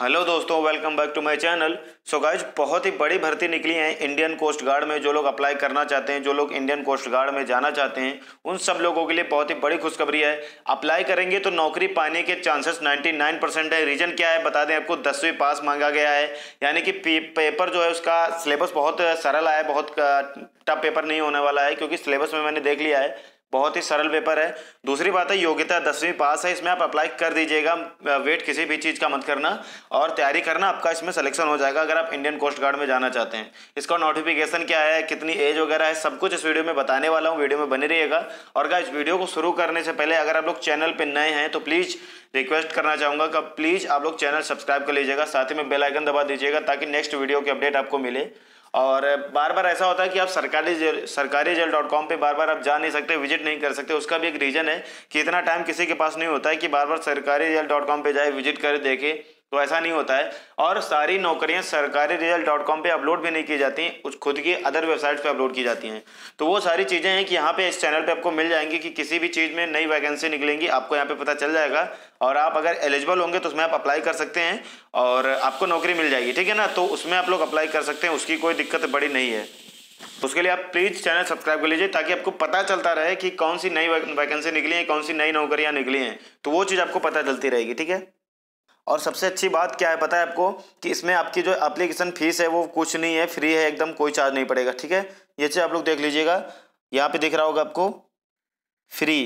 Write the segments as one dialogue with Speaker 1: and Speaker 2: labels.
Speaker 1: hello दोस्तों welcome back to my channel so guys बहुत ही बड़ी भर्ती निकली है इंडियन कोस्ट गार्ड में जो लोग अप्लाई करना चाहते हैं जो लोग इंडियन कोस्ट गार्ड में जाना चाहते हैं उन सब लोगों के लिए बहुत ही बड़ी खुशखबरी है अप्लाई करेंगे तो नौकरी पाने के चांसेस 99 परसेंट है रीजन क्या है बता दें आपको दसवीं पास मांगा गया है यानी कि पेपर जो है उसका सिलेबस बहुत सरल आया बहुत टफ पेपर नहीं होने वाला है क्योंकि सिलेबस में मैंने देख लिया है बहुत ही सरल पेपर है दूसरी बात है योग्यता दसवीं पास है इसमें आप अप्लाई कर दीजिएगा वेट किसी भी चीज़ का मत करना और तैयारी करना आपका इसमें सिलेक्शन हो जाएगा अगर आप इंडियन कोस्ट गार्ड में जाना चाहते हैं इसका नोटिफिकेशन क्या है कितनी एज वगैरह है सब कुछ इस वीडियो में बताने वाला हूँ वीडियो में बने रहिएगा और इस वीडियो को शुरू करने से पहले अगर आप लोग चैनल पर नए हैं तो प्लीज़ रिक्वेस्ट करना चाहूँगा कि प्लीज़ आप लोग चैनल सब्सक्राइब कर लीजिएगा साथ ही में बेलाइकन दबा दीजिएगा ताकि नेक्स्ट वीडियो की अपडेट आपको मिले और बार बार ऐसा होता है कि आप सरकारी जेल सरकारी जेल डॉट कॉम पर बार बार आप जा नहीं सकते विजिट नहीं कर सकते उसका भी एक रीज़न है कि इतना टाइम किसी के पास नहीं होता है कि बार बार सरकारी जेल डॉट कॉम पर जाए विजिट करे देखें तो ऐसा नहीं होता है और सारी नौकरियां सरकारी रिजल्ट डॉट कॉम पर अपलोड भी नहीं की जाती उस खुद की अदर वेबसाइट्स पर अपलोड की जाती हैं तो वो सारी चीज़ें हैं कि यहाँ पे इस चैनल पे आपको मिल जाएंगी कि किसी भी चीज़ में नई वैकेंसी निकलेंगी आपको यहाँ पे पता चल जाएगा और आप अगर एलिजिबल होंगे तो उसमें आप अप्लाई कर सकते हैं और आपको नौकरी मिल जाएगी ठीक है ना तो उसमें आप लोग अप्लाई कर सकते हैं उसकी कोई दिक्कत बड़ी नहीं है उसके लिए आप प्लीज़ चैनल सब्सक्राइब कर लीजिए ताकि आपको पता चलता रहे कि कौन सी नई वैकेंसी निकली है कौन सी नई नौकरियाँ निकली हैं तो वो चीज़ आपको पता चलती रहेगी ठीक है और सबसे अच्छी बात क्या है पता है आपको कि इसमें आपकी जो एप्लीकेशन फ़ीस है वो कुछ नहीं है फ्री है एकदम कोई चार्ज नहीं पड़ेगा ठीक है ये चीज़ आप लोग देख लीजिएगा यहाँ पे दिख रहा होगा आपको फ्री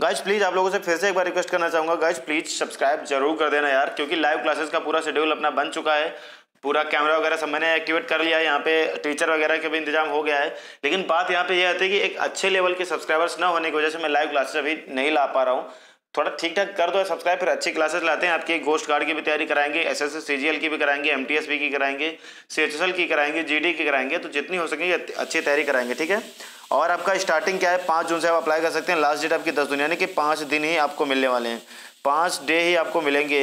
Speaker 1: गाइज प्लीज़ आप लोगों से फिर से एक बार रिक्वेस्ट करना चाहूँगा गाइज प्लीज़ सब्सक्राइब जरूर कर देना यार क्योंकि लाइव क्लासेस का पूरा शेड्यूल अपना बन चुका है पूरा कैमरा वगैरह सब मैंने एक्टिवेट कर लिया है यहाँ पे टीचर वगैरह के भी इंतजाम हो गया है लेकिन बात यहाँ पे यह आती है कि एक अच्छे लेवल के सब्सक्राइबर्स ना होने की वजह से मैं लाइव क्लासेस अभी नहीं ला पा रहा हूँ थोड़ा ठीक ठाक कर दो सब्सक्राइब फिर अच्छी क्लासेस लाते हैं आपके गोस्ट गार्ड की भी तैयारी कराएंगे एस एस की भी कराएंगे एम की कराएंगे सी की कराएंगे जी की कराएंगे तो जितनी हो सके अच्छी तैयारी कराएंगे ठीक है और आपका स्टार्टिंग क्या है पाँच जून से आप अप्लाई कर सकते हैं लास्ट डेट आपकी दस दिन यानी कि पाँच दिन ही आपको मिलने वाले हैं पाँच डे ही आपको मिलेंगे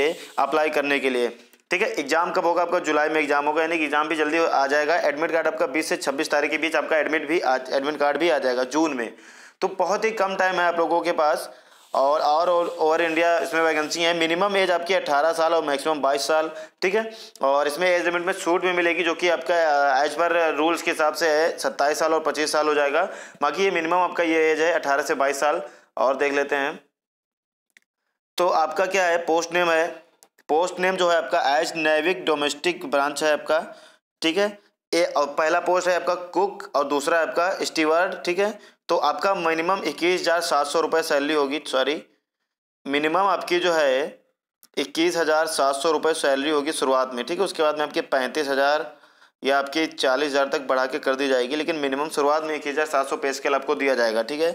Speaker 1: अप्लाई करने के लिए ठीक है एग्जाम कब होगा आपका जुलाई में एग्जाम होगा यानी कि एग्जाम भी जल्दी आ जाएगा एडमिट कार्ड आपका 20 से 26 तारीख के बीच आपका एडमिट भी एडमिट कार्ड भी आ जाएगा जून में तो बहुत ही कम टाइम है आप लोगों के पास और और ओवर इंडिया इसमें वैकेंसी है मिनिमम एज आपकी 18 साल और मैक्सिमम 22 साल ठीक है और इसमें एज लिमिट में छूट भी मिलेगी जो कि आपका एज पर रूल्स के हिसाब से है सत्ताईस साल और पच्चीस साल हो जाएगा बाकी ये मिनिमम आपका ये एज है अठारह से बाईस साल और देख लेते हैं तो आपका क्या है पोस्ट नेम है पोस्ट नेम जो है आपका एज नैविक डोमेस्टिक ब्रांच है आपका ठीक है ए और पहला पोस्ट है आपका कुक और दूसरा आपका स्टीवर्ड ठीक है तो आपका मिनिमम इक्कीस हज़ार सात सौ रुपये सैलरी होगी सॉरी मिनिमम आपकी जो है इक्कीस हज़ार सात सौ रुपये सैलरी होगी शुरुआत में ठीक है उसके बाद में आपके पैंतीस हज़ार या आपकी चालीस हज़ार तक बढ़ा के कर दी जाएगी लेकिन मिनिमम शुरुआत में इक्कीस हज़ार सात सौ पे स्केल आपको दिया जाएगा ठीक है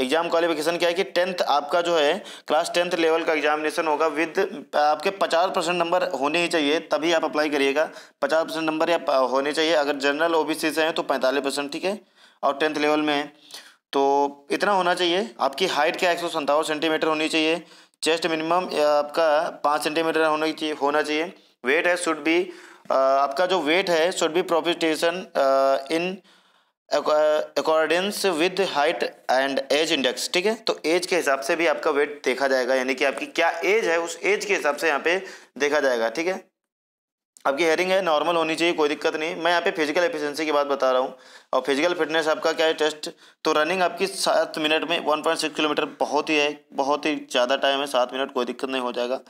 Speaker 1: एग्जाम क्वालिफिकेशन क्या है कि टेंथ आपका जो है क्लास टेंथ लेवल का एग्जामिनेशन होगा विद आपके पचास परसेंट नंबर होने ही चाहिए तभी आप अप्लाई करिएगा पचास परसेंट नंबर या होने चाहिए अगर जनरल ओ बी सी से हैं तो पैंतालीस परसेंट ठीक है और टेंथ लेवल में है तो इतना होना चाहिए आपकी हाइट क्या एक सौ सेंटीमीटर होनी चाहिए चेस्ट मिनिमम आपका पाँच सेंटीमीटर होना चाहिए होना चाहिए वेट है शुड बी आपका जो वेट है should be proportionate in accordance with height and age index ठीक है तो एज के हिसाब से भी आपका वेट देखा जाएगा यानी कि आपकी क्या एज है उस एज के हिसाब से यहाँ पे देखा जाएगा ठीक है आपकी हेयरिंग है नॉर्मल होनी चाहिए कोई दिक्कत नहीं मैं यहाँ पे फिजिकल एफिशिएंसी की बात बता रहा हूँ और फिजिकल फिटनेस आपका क्या है टेस्ट तो रनिंग आपकी सात मिनट में वन पॉइंट सिक्स किलोमीटर बहुत ही है बहुत ही ज़्यादा टाइम है सात मिनट कोई दिक्कत नहीं हो जाएगा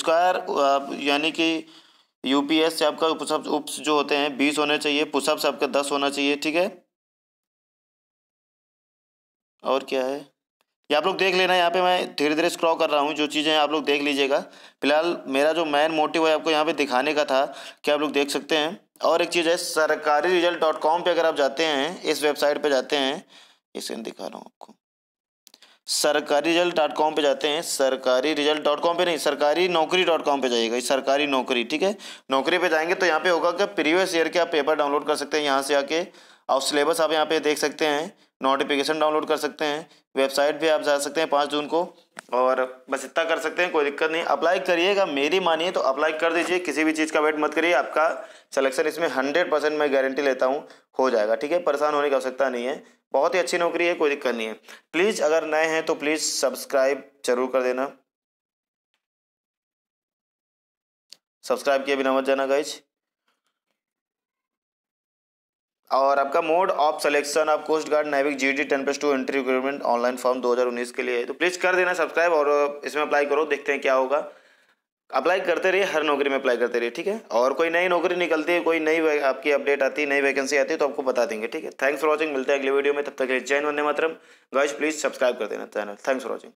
Speaker 1: स्क्वायर यानी कि यू पी एस से आपका पुशअप उप्स जो होते हैं बीस होने चाहिए से आपका दस होना चाहिए ठीक है और क्या है ये आप लोग देख लेना यहाँ पे मैं धीरे धीरे स्क्रॉ कर रहा हूँ जो चीज़ें आप लोग देख लीजिएगा फिलहाल मेरा जो मेन मोटिव है आपको यहाँ पे दिखाने का था कि आप लोग देख सकते हैं और एक चीज़ है सरकारी रिजल्ट डॉट कॉम पर अगर आप जाते हैं इस वेबसाइट पर जाते हैं इसे दिखा रहा हूँ आपको सरकारी रिजल्ट डॉट कॉम पर जाते हैं सरकारी रिजल्ट डॉट कॉम पर नहीं सरकारी नौकरी डॉट कॉम पर जाइएगा सरकारी नौकरी ठीक है नौकरी पे जाएंगे तो यहाँ पे होगा कि प्रीवियस ईयर के आप पेपर डाउनलोड कर सकते हैं यहाँ से आके और सिलेबस आप यहाँ पे देख सकते हैं नोटिफिकेशन डाउनलोड कर सकते हैं वेबसाइट पे आप जा सकते हैं पाँच जून को और बस इतना कर सकते हैं कोई दिक्कत नहीं अप्लाई करिएगा मेरी मानिए तो अप्लाई कर दीजिए किसी भी चीज़ का वेट मत करिए आपका सिलेक्शन इसमें हंड्रेड परसेंट मैं गारंटी लेता हूँ हो जाएगा ठीक है परेशान होने की आवश्यकता नहीं है बहुत ही अच्छी नौकरी है कोई दिक्कत नहीं है प्लीज़ अगर नए हैं तो प्लीज़ सब्सक्राइब जरूर कर देना सब्सक्राइब किए बिना मत जाना गाइज और आपका मोड ऑफ सिलेक्शन आप coast guard Navik G D ten plus two entry recruitment online form 2019 के लिए तो प्लीज़ कर देना सब्सक्राइब और इसमें अप्लाई करो देखते हैं क्या होगा अप्लाई करते रहिए हर नौकरी में अप्लाई करते रहिए ठीक है और कोई नई नौकरी निकलती है कोई नई आपकी अपडेट आती है नई वैकेंसी आती है तो आपको बता देंगे ठीक है थैंक्स फॉर वॉचिंग मिलते हैं अगले वीडियो में तब तक जैन वंदे मातरम गाइज प्लीज़ सब्सक्राइब कर देना चैनल थैंक्स फॉर वॉचिंग